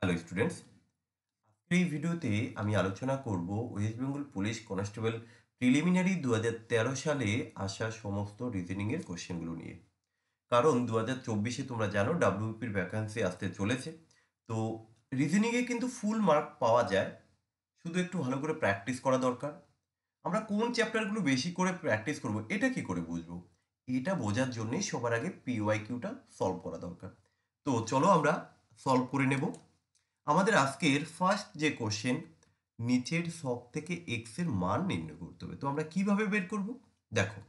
hello students এই ভিডিওতে আমি আলোচনা করব West Bengal police constable preliminary দু তেরো সালে আসা সমস্ত রিজনিংয়ের কোশ্চেনগুলো নিয়ে কারণ দু হাজার চব্বিশে তোমরা জানো ডাব্লিউপির ভ্যাকান্সি আসতে চলেছে তো রিজনিংয়ে কিন্তু ফুল মার্ক পাওয়া যায় শুধু একটু ভালো করে প্র্যাকটিস করা দরকার আমরা কোন চ্যাপ্টারগুলো বেশি করে প্র্যাকটিস করব এটা কি করে বুঝবো এটা বোঝার জন্যই সবার আগে পিওয়াই কিউটা সলভ করা দরকার তো চলো আমরা সলভ করে নেবো আমাদের আজকের ফার্স্ট যে কোশ্চেন নিচের সব থেকে এক্স এর মান নির্ণয় করতে হবে তো আমরা কিভাবে বের করব দেখো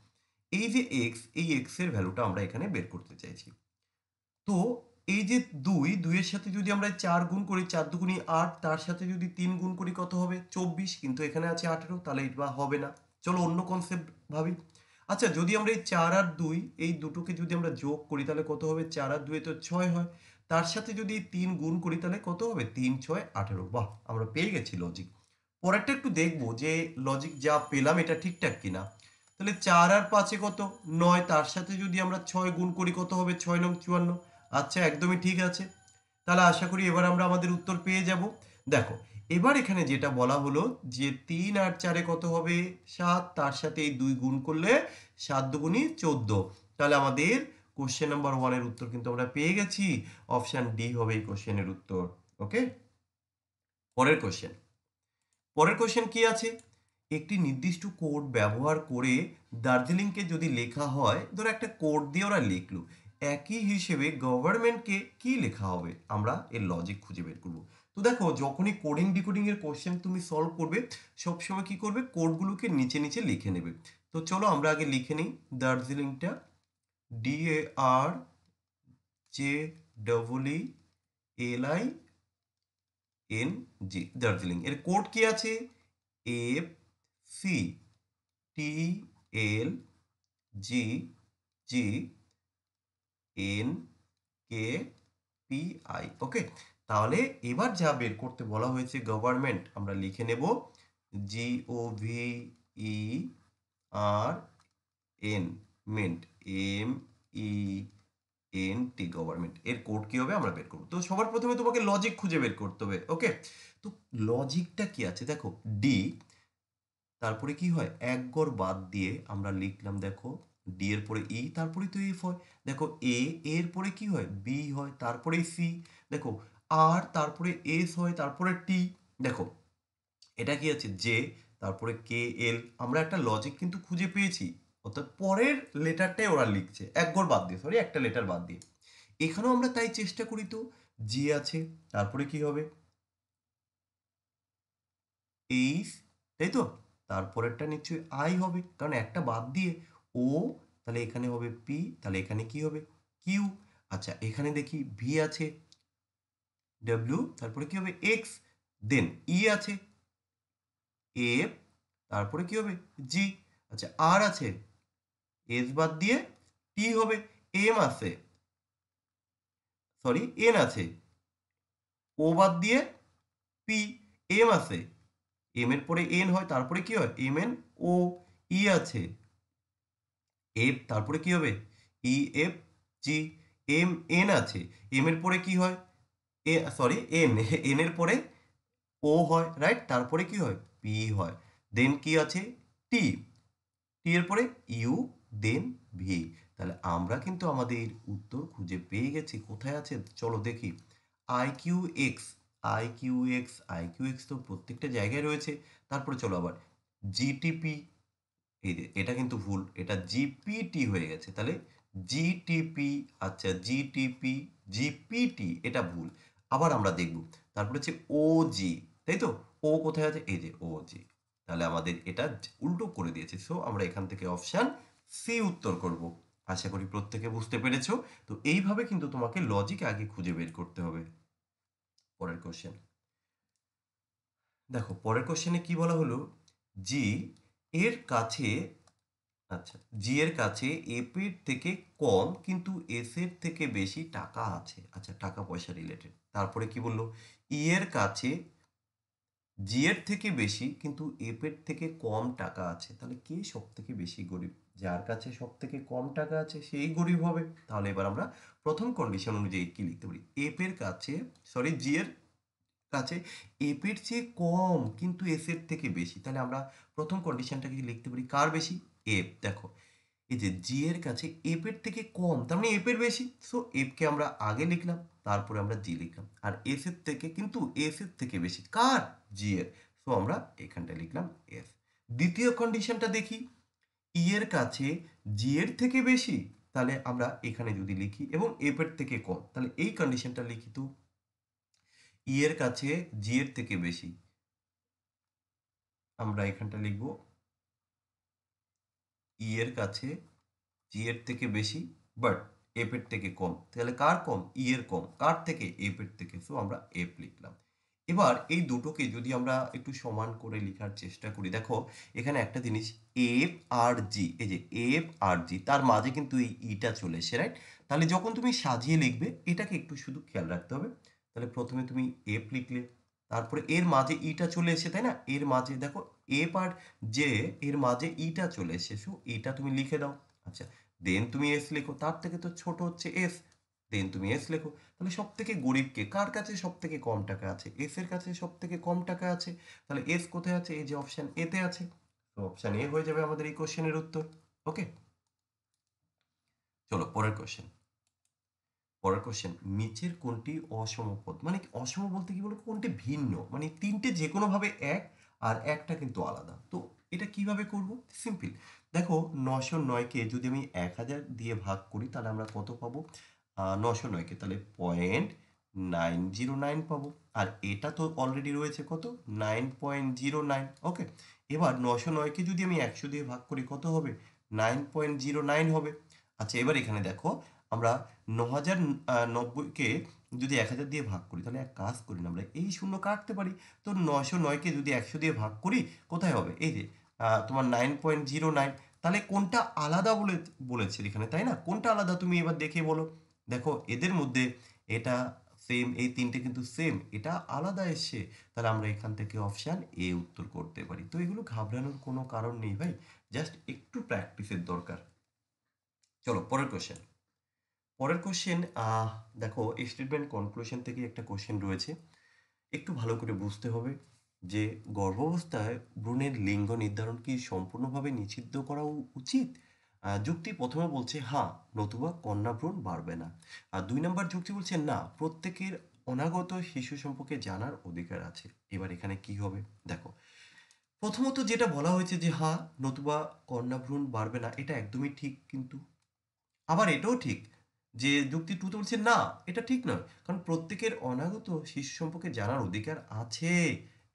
এই যে এক্স এই এক্স এর ভ্যালুটা আমরা এখানে বের করতে চাইছি তো এই যে দুই দুইয়ের সাথে যদি আমরা চার গুণ করি চার দুগুণি আট তার সাথে যদি তিন গুণ করি কত হবে চব্বিশ কিন্তু এখানে আছে আঠেরো তাহলে এটা হবে না চলো অন্য কনসেপ্ট ভাবি আচ্ছা যদি আমরা এই চার আর দুই এই দুটোকে যদি আমরা যোগ করি তাহলে কত হবে চার আর দুয়ে তো ছয় হয় তার সাথে যদি তিন গুণ করি তাহলে কত হবে তিন ছয় আঠেরো বাহ আমরা পেয়ে গেছি লজিক পরেরটা একটু দেখবো যে লজিক যা পেলাম এটা ঠিকঠাক কিনা তাহলে চার আর পাঁচে কত নয় তার সাথে যদি আমরা ছয় গুণ করি কত হবে ছয় নং চুয়ান্ন আচ্ছা একদমই ঠিক আছে তাহলে আশা করি এবার আমরা আমাদের উত্তর পেয়ে যাব দেখো এবার এখানে যেটা বলা হলো যে তিন আর চারে কত হবে সাত তার সাথে এই দুই গুণ করলে সাত দুগুণই চোদ্দ তাহলে আমাদের কোশ্চেন নাম্বার ওয়ানের উত্তর কিন্তু আমরা পেয়ে গেছি অপশান ডি হবে এই কোশ্চেনের উত্তর ওকে পরের কোশ্চেন পরের কোশ্চেন কি আছে একটি নির্দিষ্ট কোড ব্যবহার করে দার্জিলিংকে যদি লেখা হয় ধরো একটা কোড দিয়ে ওরা লিখল একই হিসেবে গভর্নমেন্টকে কি লেখা হবে আমরা এর লজিক খুঁজে বের করব তো দেখো যখনই কোডিং ডিকোডিংয়ের কোশ্চেন তুমি সলভ করবে সবসময় কি করবে কোডগুলোকে নিচে নিচে লিখে নেবে তো চলো আমরা আগে লিখে নিই দার্জিলিংটা D A R J double E L I N G Darjeeling এর কোড কি আছে F C T L G G N K P I okay তাহলে এবার যা বের করতে বলা হয়েছে গভর্নমেন্ট আমরা লিখে নেব G O V E R N ment M E N T government এর কোড কি হবে আমরা বের করব তো সবার প্রথমে তোমাকে লজিক খুঁজে বের করতে হবে ওকে তো লজিকটা কি আছে দেখো ডি তারপরে কি হয় এক গড় বাদ দিয়ে আমরা লিখলাম দেখো ডি এর পরে ই e, তারপরে তো এফ e হয় দেখো এ এর পরে কি হয় বি হয় তারপরে সি দেখো আর তারপরে এস হয় তারপরে টি দেখো এটা কি আছে জে তারপরে কে এল আমরা একটা লজিক কিন্তু খুঁজে পেয়েছি অর্থাৎ পরের লেটারটাই ওরা লিখছে এক গোড় বাদ দিয়ে সরি একটা লেটার বাদ দিয়ে এখানেও আমরা তাই চেষ্টা করি তো জি আছে তারপরে কি হবে এইস তাই তো তারপরেরটা নিশ্চয়ই আই হবে কারণ একটা বাদ দিয়ে ও তাহলে এখানে হবে পি তাহলে এখানে কি হবে কিউ আচ্ছা এখানে দেখি ভি আছে ডাব্লিউ তারপরে কি হবে এক্স দেন ই আছে এফ তারপরে কি হবে জি আচ্ছা আর আছে এস বাদ দিয়ে টি হবে এম আছে সরি এন আছে ও বাদ দিয়ে পি এম আছে এম এর পরে এন হয় তারপরে কি হয় এম এন ও ই আছে এফ তারপরে কি হবে E F G M N আছে এম এর পরে কি হয় এ সরি এন এন এর পরে ও হয় রাইট তারপরে কি হয় পি হয় দেন কি আছে টি টি এর পরে ইউ দেন ভি তাহলে আমরা কিন্তু আমাদের উত্তর খুঁজে পেয়ে গেছি কোথায় আছে চলো দেখি I Q X I Q X I Q X তো প্রত্যেকটা জায়গায় রয়েছে তারপরে চলো আবার জিটিপি এই যে এটা কিন্তু ভুল এটা জিপিটি হয়ে গেছে তাহলে জিটিপি আচ্ছা জিটিপি জিপিটি এটা ভুল আবার আমরা দেখব তারপরে হচ্ছে ও জি তাই তো ও কোথায় আছে এই যে ও জি তাহলে আমাদের এটা উল্টো করে দিয়েছে সো আমরা এখান থেকে অপশান সি উত্তর করব আশা করি প্রত্যেকে বুঝতে পেরেছ তো এইভাবে কিন্তু তোমাকে লজিক আগে খুঁজে বের করতে হবে পরের কোশ্চেন দেখো পরের কোশ্চেনে কি বলা হলো জি এর কাছে আচ্ছা জি এর কাছে এপির থেকে কম কিন্তু এস এর থেকে বেশি টাকা আছে আচ্ছা টাকা পয়সা রিলেটেড তারপরে কি বললো ই e এর কাছে জি এর থেকে বেশি কিন্তু এপের থেকে কম টাকা আছে তাহলে কে সব থেকে বেশি গরিব যার কাছে সব থেকে কম টাকা আছে সেই গরিব হবে তাহলে এবার আমরা প্রথম কন্ডিশন অনুযায়ী কি লিখতে পারি এর কাছে সরি জি এর কাছে এপের চেয়ে কম কিন্তু এসের থেকে বেশি তাহলে আমরা প্রথম কন্ডিশনটাকে লিখতে পারি কার বেশি এফ দেখো এই যে জি এর কাছে এপের থেকে কম তার মানে এপের বেশি সো এফকে আমরা আগে লিখলাম তারপরে আমরা জি লিখলাম আর এস এর থেকে কিন্তু এস এর থেকে বেশি কার জি এর সো আমরা এখানটা লিখলাম এস দ্বিতীয় কন্ডিশনটা দেখি ই e এর কাছে জি এর থেকে বেশি তাহলে আমরা এখানে যদি লিখি এবং এফ এর থেকে কম তাহলে এই কন্ডিশনটা লিখিত ই এর কাছে জি এর থেকে বেশি আমরা এখানটা লিখব ই e এর কাছে জি এর থেকে বেশি বাট এফ এর থেকে কম তাহলে কার কম ই e এর কম কার থেকে এফ এর থেকে সো আমরা এফ লিখলাম এবার এই দুটোকে যদি আমরা একটু সমান করে লেখার চেষ্টা করি দেখো এখানে একটা জিনিস এফ আর জি এই যে এফ আর জি তার মাঝে কিন্তু এই ইটা e চলে এসে রাইট তাহলে যখন তুমি সাজিয়ে লিখবে এটাকে একটু শুধু খেয়াল রাখতে হবে তাহলে প্রথমে তুমি এফ লিখলে তারপরে এর মাঝে ইটা e চলে এসে তাই না এর মাঝে দেখো এফ আর জে এর মাঝে ইটা e চলে এসে শু এটা তুমি লিখে দাও আচ্ছা দেন তুমি এস লেখো তার থেকে তো ছোট হচ্ছে এস দেন তুমি এস লেখো তাহলে সব থেকে গরিবকে কার কাছে সব থেকে কম টাকা আছে এস এর কাছে সব থেকে কম টাকা আছে তাহলে এস কোথায় আছে এই যে অপশান এতে আছে তো অপশান এ হয়ে যাবে আমাদের এই কোশ্চেনের উত্তর ওকে চলো পরের কোশ্চেন পরের কোশ্চেন নিচের কোনটি অসমপদ মানে অসম বলতে কি বলো কোনটি ভিন্ন মানে তিনটে যে কোনোভাবে এক আর একটা কিন্তু আলাদা তো এটা কিভাবে করব সিম্পল দেখো নশো নয়কে যদি আমি এক হাজার দিয়ে ভাগ করি তাহলে আমরা কত পাবো নশো নয়কে তাহলে পয়েন্ট নাইন জিরো নাইন পাবো আর এটা তো অলরেডি রয়েছে কত nine point zero nine okay এবার নশো নয়কে যদি আমি একশো দিয়ে ভাগ করি কত হবে নাইন পয়েন্ট জিরো নাইন হবে আচ্ছা এবার এখানে দেখো আমরা ন হাজার নব্বইকে যদি এক হাজার দিয়ে ভাগ করি তাহলে এক কাজ করি না আমরা এই শূন্য কাটতে পারি তো নশো নয়কে যদি একশো দিয়ে ভাগ করি কোথায় হবে এই যে তোমার নাইন পয়েন্ট জিরো নাইন তাহলে কোনটা আলাদা বলে বলেছে এখানে তাই না কোনটা আলাদা তুমি এবার দেখে বলো দেখো এদের মধ্যে এটা সেম এই তিনটে কিন্তু সেম এটা আলাদা এসছে তাহলে আমরা এখান থেকে অপশান এ উত্তর করতে পারি তো এগুলো ঘাবড়ানোর কোনো কারণ নেই ভাই জাস্ট একটু প্র্যাকটিসের দরকার চলো পরের কোশ্চেন পরের কোশ্চেন দেখো স্টেটমেন্ট কনক্লুশন থেকে একটা কোশ্চেন রয়েছে একটু ভালো করে বুঝতে হবে যে গর্ভাবস্থায় ভ্রূণের লিঙ্গ নির্ধারণ কি সম্পূর্ণভাবে নিষিদ্ধ করা উচিত যুক্তি প্রথমে বলছে হ্যাঁ নতুবা কন্যা ভ্রূণ বাড়বে না আর দুই নম্বর যুক্তি বলছে না প্রত্যেকের অনাগত শিশু সম্পর্কে জানার অধিকার আছে এবার এখানে কি হবে দেখো প্রথমত যেটা বলা হয়েছে যে হ্যাঁ নতুবা কন্যা ভ্রূণ বাড়বে না এটা একদমই ঠিক কিন্তু আবার এটাও ঠিক যে যুক্তি টুতে বলছে না এটা ঠিক নয় কারণ প্রত্যেকের অনাগত শিশু সম্পর্কে জানার অধিকার আছে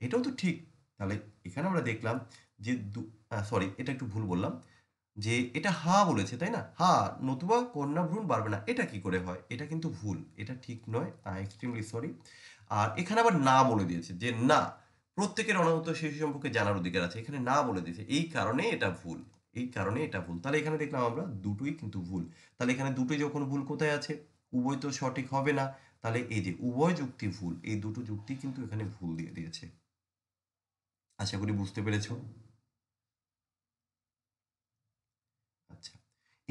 এটাও তো ঠিক তাহলে এখানে আমরা দেখলাম যে সরি এটা একটু ভুল বললাম যে এটা হা বলেছে তাই না হা নতুবা কন্যা ভ্রূণ বাড়বে না এটা কি করে হয় এটা কিন্তু ভুল এটা ঠিক নয় এক্সট্রিমলি সরি আর এখানে আবার না বলে দিয়েছে যে না প্রত্যেকের অনাগত শিশু সম্পর্কে জানার অধিকার আছে এখানে না বলে দিয়েছে এই কারণে এটা ভুল এই কারণে এটা ভুল তাহলে এখানে দেখলাম আমরা দুটোই কিন্তু ভুল তাহলে এখানে দুটোই যখন ভুল কোথায় আছে উভয় তো সঠিক হবে না তাহলে এই যে উভয় যুক্তি ভুল এই দুটো যুক্তি কিন্তু এখানে ভুল দিয়ে দিয়েছে আশা করি বুঝতে পেরেছো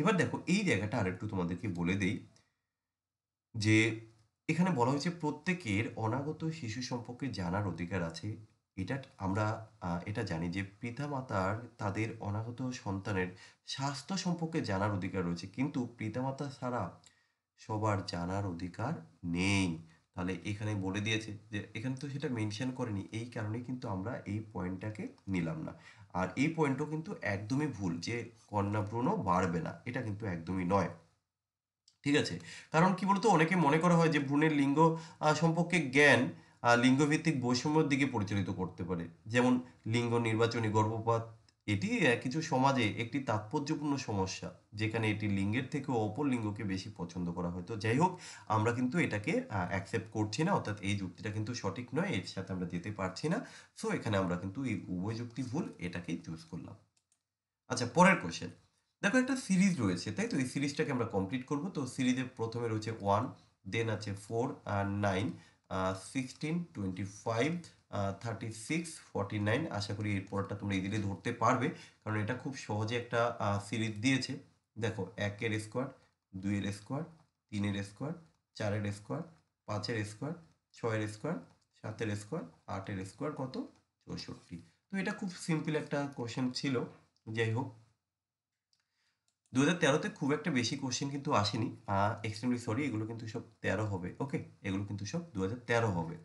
এবার দেখো এই জায়গাটা আরেকটু তোমাদেরকে বলে দেই যে এখানে বলা হয়েছে প্রত্যেকের অনাগত শিশু সম্পর্কে জানার অধিকার আছে এটা আমরা এটা জানি যে পিতা মাতার তাদের অনাগত সন্তানের স্বাস্থ্য সম্পর্কে জানার অধিকার রয়েছে কিন্তু পিতামাতা ছাড়া সবার জানার অধিকার নেই তাহলে এখানে বলে দিয়েছে যে এখানে তো সেটা মেনশন করেনি এই কারণে কিন্তু আমরা এই পয়েন্টটাকে নিলাম না আর এই পয়েন্টও কিন্তু একদমই ভুল যে কন্যা ভ্রণ বাড়বে না এটা কিন্তু একদমই নয় ঠিক আছে কারণ কি বলতো অনেকে মনে করা হয় যে ভ্রূণের লিঙ্গ সম্পর্কে জ্ঞান লিঙ্গভিত্তিক বৈষম্যের দিকে পরিচালিত করতে পারে যেমন লিঙ্গ নির্বাচনী গর্ভপাত এটি কিছু সমাজে একটি তাৎপর্যপূর্ণ সমস্যা যেখানে এটি লিঙ্গের থেকে অপর লিঙ্গকে বেশি পছন্দ করা হয়তো যাই হোক আমরা কিন্তু এটাকে অ্যাকসেপ্ট করছি না অর্থাৎ এই যুক্তিটা কিন্তু সঠিক নয় এর সাথে আমরা যেতে পারছি না সো এখানে আমরা কিন্তু এই উভয় যুক্তি ভুল এটাকেই চুজ করলাম আচ্ছা পরের কোয়েশ্চেন দেখো একটা সিরিজ রয়েছে তাই তো এই সিরিজটাকে আমরা কমপ্লিট করব তো সিরিজের প্রথমে রয়েছে ওয়ান দেন আছে ফোর আর nine sixteen twenty five thirty six forty nine আশা করি এরপরটা তোমরা ইজিলি ধরতে পারবে কারণ এটা খুব সহজে একটা সিরিজ দিয়েছে দেখো একের স্কোয়ার দুইয়ের স্কোয়ার তিনের স্কোয়ার চারের স্কোয়ার পাঁচের স্কোয়ার ছয়ের স্কোয়ার সাতের স্কোয়ার আটের স্কোয়ার কত চৌষট্টি তো এটা খুব সিম্পল একটা কোশ্চেন ছিল যাই হোক দু হাজার তেরোতে খুব একটা বেশি কোয়েশ্চেন কিন্তু আসেনি এক্সট্রিমলি সরি এগুলো কিন্তু সব তেরো হবে ওকে এগুলো কিন্তু সব দু হাজার তেরো হবে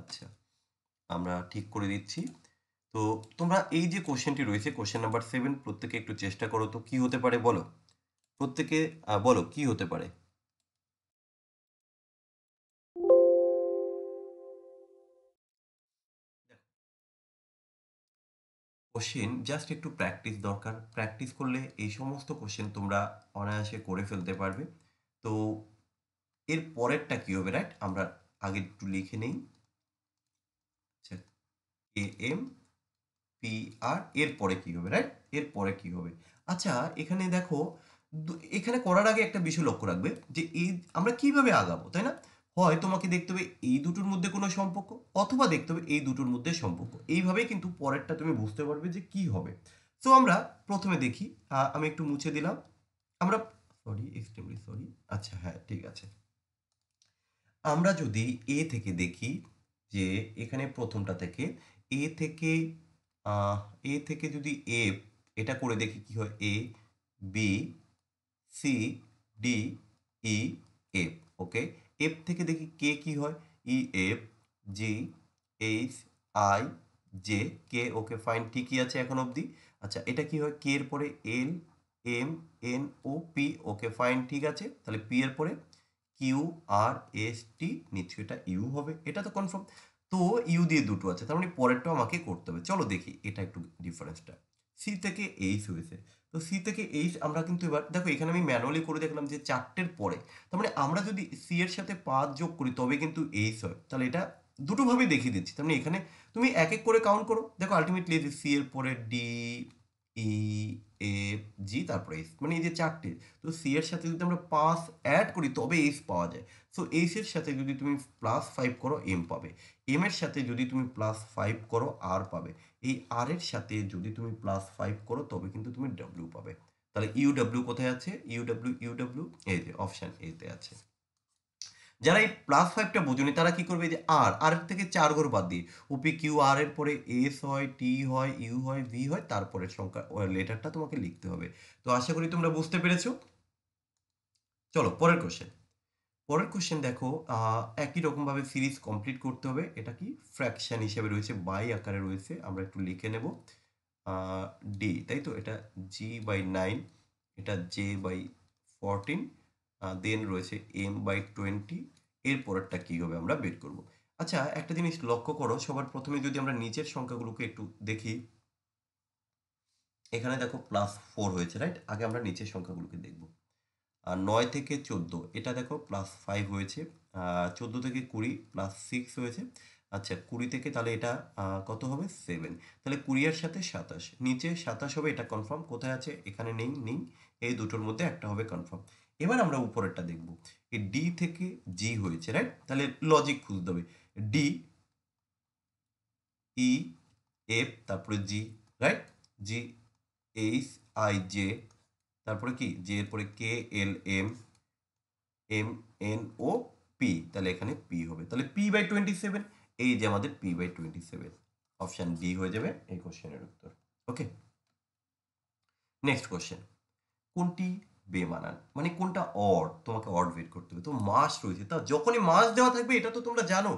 আচ্ছা আমরা ঠিক করে দিচ্ছি তো তোমরা এই যে কোশ্চেনটি রয়েছে কোশ্চেন নাম্বার সেভেন প্রত্যেকে একটু চেষ্টা করো তো কি হতে পারে বলো প্রত্যেকে বলো কি হতে পারে কোশ্চেন জাস্ট একটু প্র্যাকটিস দরকার প্র্যাকটিস করলে এই সমস্ত কোশ্চেন তোমরা অনায়াসে করে ফেলতে পারবে তো এর পরেরটা কি হবে রাইট আমরা আগে একটু লিখে নেই এম পি আর এর পরে হবে রাইট এর পরে কি হবে আচ্ছা এখানে দেখো এখানে করার আগে একটা বিষয় লক্ষ্য রাখবে যে এই আমরা কিভাবে আগাবো তাই না হয় তোমাকে দেখতে হবে এই দুটোর মধ্যে কোনো সম্পর্ক অথবা দেখতে হবে এই দুটোর মধ্যে সম্পর্ক এইভাবেই কিন্তু পরেরটা তুমি বুঝতে পারবে যে কি হবে সো আমরা প্রথমে দেখি আমি একটু মুছে দিলাম আমরা সরি এক্সট্রিমলি সরি আচ্ছা হ্যাঁ ঠিক আছে আমরা যদি এ থেকে দেখি যে এখানে প্রথমটা থেকে এ থেকে এ থেকে যদি এ এটা করে দেখি কি হয় A B C D E F okay F থেকে দেখি কে কি হয় E F G H I J K okay fine ঠিকই আছে এখন অবধি আচ্ছা এটা কি হয় কে এর পরে L M N O P okay fine ঠিক আছে তাহলে পি এর পরে কিউ আর এস টি নিশ্চয় এটা ইউ হবে এটা তো কনফার্ম তো ইউ দিয়ে দুটো আছে তার মানে পরেরটাও আমাকে করতে হবে চলো দেখি এটা একটু ডিফারেন্সটা সি থেকে এইচ হয়েছে তো সি থেকে এইচ আমরা কিন্তু এবার দেখো এখানে আমি ম্যানুয়ালি করে দেখলাম যে চারটের পরে তার মানে আমরা যদি সি এর সাথে পাঁচ যোগ করি তবে কিন্তু এইচ হয় তাহলে এটা দুটোভাবেই দেখিয়ে দিচ্ছি তার মানে এখানে তুমি এক এক করে কাউন্ট করো দেখো আলটিমেটলি সি এর পরে ডি ই e, এ জি তারপরে এস মানে এই যে চারটে তো সি এর সাথে যদি আমরা পাস অ্যাড করি তবে এস পাওয়া যায় সো এস এর সাথে যদি তুমি প্লাস ফাইভ করো এম পাবে এম এর সাথে যদি তুমি প্লাস ফাইভ করো আর পাবে এই আর এর সাথে যদি তুমি প্লাস ফাইভ করো তবে কিন্তু তুমি ডব্লিউ পাবে তাহলে ইউডব্লিউ কোথায় আছে ইউডব্লিউ ইউডব্লিউ এ যে অপশান এতে আছে যারা এই প্লাস ফাইভটা বোঝনি তারা কি করবে যে আর আর থেকে চার ঘর বাদ দিয়ে ওপি কিউ আর এর পরে এস হয় টি হয় ইউ হয় ভি হয় তারপরে সংখ্যা লেটারটা তোমাকে লিখতে হবে তো আশা করি তোমরা বুঝতে পেরেছো চলো পরের কোশ্চেন পরের কোশ্চেন দেখো একই রকমভাবে সিরিজ কমপ্লিট করতে হবে এটা কি ফ্র্যাকশন হিসেবে রয়েছে বাই আকারে রয়েছে আমরা একটু লিখে নেব ডি তাই তো এটা জি বাই নাইন এটা জে বাই ফোরটিন দেন রয়েছে এম বাই টোয়েন্টি এর পরেরটা কী হবে আমরা বের করব আচ্ছা একটা জিনিস লক্ষ্য করো সবার প্রথমে যদি আমরা নিচের সংখ্যাগুলোকে একটু দেখি এখানে দেখো প্লাস ফোর হয়েছে রাইট আগে আমরা নিচের সংখ্যাগুলোকে দেখব আর নয় থেকে চোদ্দো এটা দেখো প্লাস ফাইভ হয়েছে চোদ্দো থেকে কুড়ি প্লাস সিক্স হয়েছে আচ্ছা কুড়ি থেকে তাহলে এটা কত হবে সেভেন তাহলে কুড়িয়ার সাথে সাতাশ নিচে সাতাশ হবে এটা কনফার্ম কোথায় আছে এখানে নেই নেই এই দুটোর মধ্যে একটা হবে কনফার্ম এবার আমরা উপরেরটা দেখব এই ডি থেকে জি হয়েছে রাইট তাহলে লজিক খুঁজতে হবে ডি ই এফ তারপরে G right G H I J তারপরে কি জে এরপরে K L M M N O P তাহলে এখানে পি হবে তাহলে পি বাই টোয়েন্টি সেভেন এই যে আমাদের P by twenty seven option D হয়ে যাবে এই কোশ্চেনের উত্তর ওকে নেক্সট কোশ্চেন কোনটি বেমানান মানে কোনটা অড তোমাকে অড বের করতে হবে তো মাস রয়েছে তা যখনই মাস দেওয়া থাকবে এটা তো তোমরা জানো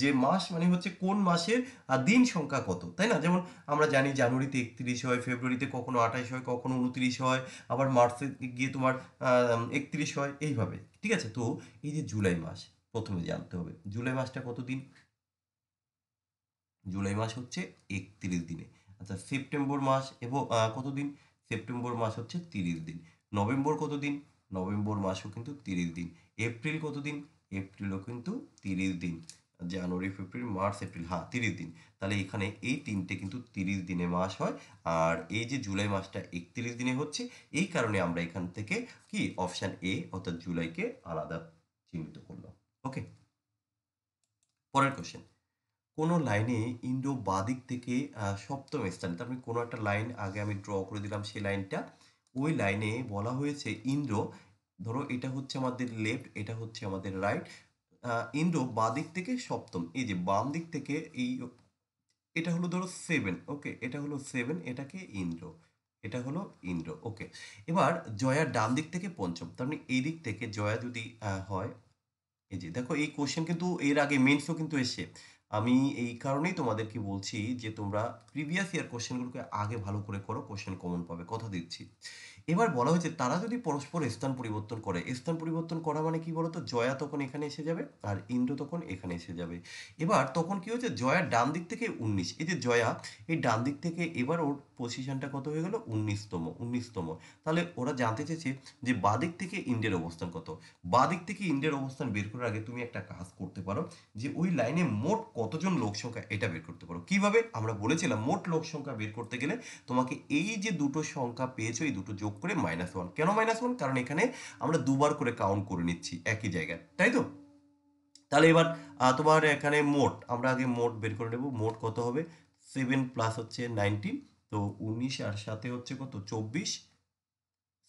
যে মাস মানে হচ্ছে কোন মাসের আর দিন সংখ্যা কত তাই না যেমন আমরা জানি জানুয়ারিতে একত্রিশ হয় ফেব্রুয়ারিতে কখনো আঠাশ হয় কখনো উনত্রিশ হয় আবার মার্চে গিয়ে তোমার একত্রিশ হয় এইভাবে ঠিক আছে তো এই যে জুলাই মাস প্রথমে জানতে হবে জুলাই মাসটা কত দিন জুলাই মাস হচ্ছে একত্রিশ দিনে আচ্ছা সেপ্টেম্বর মাস এবং কত দিন সেপ্টেম্বর মাস হচ্ছে তিরিশ দিন নভেম্বর কত দিন নভেম্বর মাসও কিন্তু তিরিশ দিন এপ্রিল কত দিন এপ্রিলও কিন্তু তিরিশ দিন জানুয়ারি ফেব্রুয়ারি মার্চ এপ্রিল হ্যাঁ তিরিশ দিন তাহলে এখানে এই তিনটে কিন্তু তিরিশ দিনে মাস হয় আর এই যে জুলাই মাসটা একত্রিশ দিনে হচ্ছে এই কারণে আমরা এখান থেকে কি অপশান এ অর্থাৎ জুলাইকে আলাদা চিহ্নিত করলাম ওকে পরের কোশ্চেন কোনো লাইনে ইন্ডো বাদিক থেকে সপ্তম স্থানে তার মানে কোনো একটা লাইন আগে আমি ড্র করে দিলাম সেই লাইনটা ওই লাইনে বলা হয়েছে ইন্দ্র ধরো এটা হচ্ছে আমাদের লেফট এটা হচ্ছে আমাদের রাইট ইন্দ্র বাদিক দিক থেকে সপ্তম এই যে বাম দিক থেকে এই এটা হলো ধরো সেভেন ওকে এটা হলো সেভেন এটাকে ইন্দ্র এটা হলো ইন্দ্র ওকে এবার জয়া ডান দিক থেকে পঞ্চম তার মানে এই দিক থেকে জয়া যদি হয় এই যে দেখো এই কোশ্চেন কিন্তু এর আগে মেন্সও কিন্তু এসে আমি এই কারণেই তোমাদেরকে বলছি যে তোমরা প্রিভিয়াস ইয়ার কোশ্চেনগুলোকে আগে ভালো করে করো কোশ্চেন কমন পাবে কথা দিচ্ছি এবার বলা হয়েছে তারা যদি পরস্পর স্থান পরিবর্তন করে স্থান পরিবর্তন করা মানে কি বলতো জয়া তখন এখানে এসে যাবে আর ইন্দ্র তখন এখানে এসে যাবে এবার তখন কি হচ্ছে জয়ার ডান দিক থেকে উনিশ এই যে জয়া এই ডান দিক থেকে এবার ওর পজিশনটা কত হয়ে গেলো উনিশতম উনিশতম তাহলে ওরা জানতে চেয়েছে যে বাদিক থেকে ইন্ডিয়ার অবস্থান কত বাদিক থেকে ইন্ডিয়ার অবস্থান বের করার আগে তুমি একটা কাজ করতে পারো যে ওই লাইনে মোট কতজন লোক সংখ্যা এটা বের করতে পারো কিভাবে আমরা বলেছিলাম মোট লোক সংখ্যা বের করতে গেলে তোমাকে এই যে দুটো সংখ্যা পেয়েছো এই দুটো যোগ করে মাইনাস ওয়ান কেন মাইনাস ওয়ান কারণ এখানে আমরা দুবার করে কাউন্ট করে নিচ্ছি একই জায়গায় তাই তো তাহলে এবার তোমার এখানে মোট আমরা আগে মোট বের করে নেব মোট কত হবে সেভেন প্লাস হচ্ছে নাইনটিন তো উনিশ আর সাথে হচ্ছে কত চব্বিশ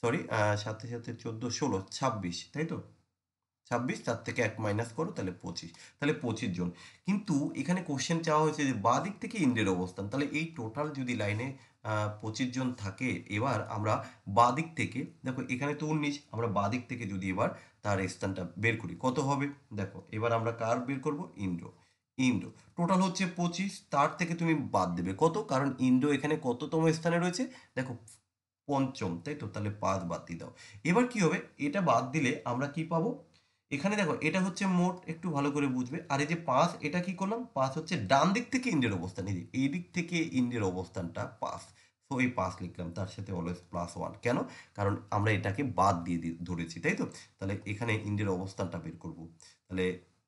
সরি সাথে সাথে চোদ্দো ষোলো ছাব্বিশ তাই তো ছাব্বিশ তার থেকে এক মাইনাস করো তাহলে পঁচিশ তাহলে পঁচিশ জন কিন্তু এখানে কোশ্চেন চাওয়া হয়েছে যে বাঁ দিক থেকে ইন্দ্রের অবস্থান তাহলে এই টোটাল যদি লাইনে পঁচিশ জন থাকে এবার আমরা বাদিক থেকে দেখো এখানে তো উনিশ আমরা বাদিক থেকে যদি এবার তার স্থানটা বের করি কত হবে দেখো এবার আমরা কার বের করব ইন্ডো ইন্ডো টোটাল হচ্ছে পঁচিশ তার থেকে তুমি বাদ দেবে কত কারণ ইন্ডো এখানে কততম স্থানে রয়েছে দেখো পঞ্চম তাই তো তাহলে পাঁচ বাদ দিয়ে দাও এবার কি হবে এটা বাদ দিলে আমরা কি পাবো এখানে দেখো এটা হচ্ছে মোট একটু ভালো করে বুঝবে আর এই যে পাঁচ এটা কি করলাম পাঁচ হচ্ছে ডান দিক থেকে ইন্দ্রের অবস্থান এই যে এই দিক থেকে ইন্ডিয়ার অবস্থানটা পাঁচ সো এই পাঁচ লিখলাম তার সাথে অলওয়েজ প্লাস ওয়ান কেন কারণ আমরা এটাকে বাদ দিয়ে ধরেছি তাই তো তাহলে এখানে ইন্ডিয়ার অবস্থানটা বের করব তাহলে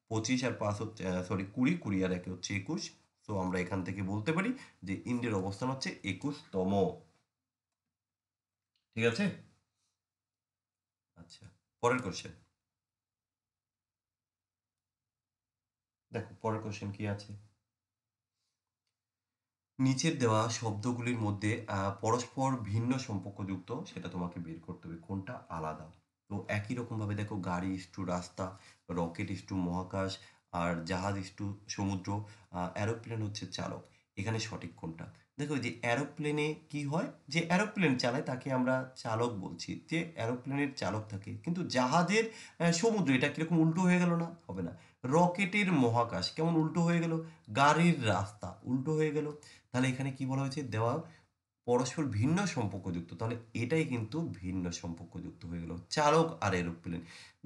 পঁচিশ আর পাঁচ হচ্ছে সরি কুড়ি কুড়ি আর একে হচ্ছে একুশ তো আমরা এখান থেকে বলতে পারি যে ইন্ডিয়ার অবস্থান হচ্ছে একুশতম ঠিক আছে আচ্ছা পরের কোশ্চেন দেখো পরের কোশ্চেন কি আছে নিচের দেওয়া শব্দগুলির মধ্যে পরস্পর ভিন্ন সম্পর্কযুক্ত সেটা তোমাকে বের করতে হবে কোনটা আলাদা তো একই রকমভাবে দেখো গাড়ি ইস্টু রাস্তা রকেট টু মহাকাশ আর জাহাজ ইস্টু সমুদ্র অ্যারোপ্লেন হচ্ছে চালক এখানে সঠিক কোনটা দেখো যে অ্যারোপ্লেনে কি হয় যে অ্যারোপ্লেন চালায় তাকে আমরা চালক বলছি যে অ্যারোপ্লেনের চালক থাকে কিন্তু জাহাজের সমুদ্র এটা কিরকম উল্টো হয়ে গেল না হবে না রকেটের মহাকাশ কেমন উল্টো হয়ে গেল গাড়ির রাস্তা উল্টো হয়ে গেল তাহলে এখানে কি বলা হয়েছে দেওয়া পরস্পর ভিন্ন সম্পর্কযুক্ত তাহলে এটাই কিন্তু ভিন্ন সম্পর্কযুক্ত হয়ে গেল চালক আর এরোপ্লেন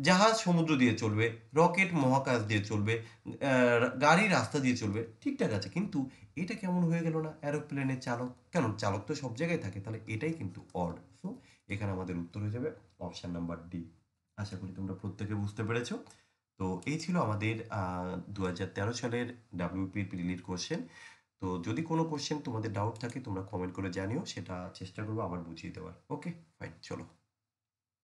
জাহাজ সমুদ্র দিয়ে চলবে রকেট মহাকাশ দিয়ে চলবে গাড়ি রাস্তা দিয়ে চলবে ঠিকঠাক আছে কিন্তু এটা কেমন হয়ে গেল না এরোপ্লেনের চালক কেন চালক তো সব জায়গায় থাকে তাহলে এটাই কিন্তু অড সো এখানে আমাদের উত্তর হয়ে যাবে অপশান নাম্বার ডি আশা করি তোমরা প্রত্যেকে বুঝতে পেরেছো তো এই ছিল আমাদের দু সালের ডাব্লিউপির প্রিলিট কোশ্চেন তো যদি কোনো কোশ্চেন তোমাদের ডাউট থাকে তোমরা কমেন্ট করে জানিও সেটা চেষ্টা করবো আবার বুঝিয়ে দেওয়ার ওকে ফাইন চলো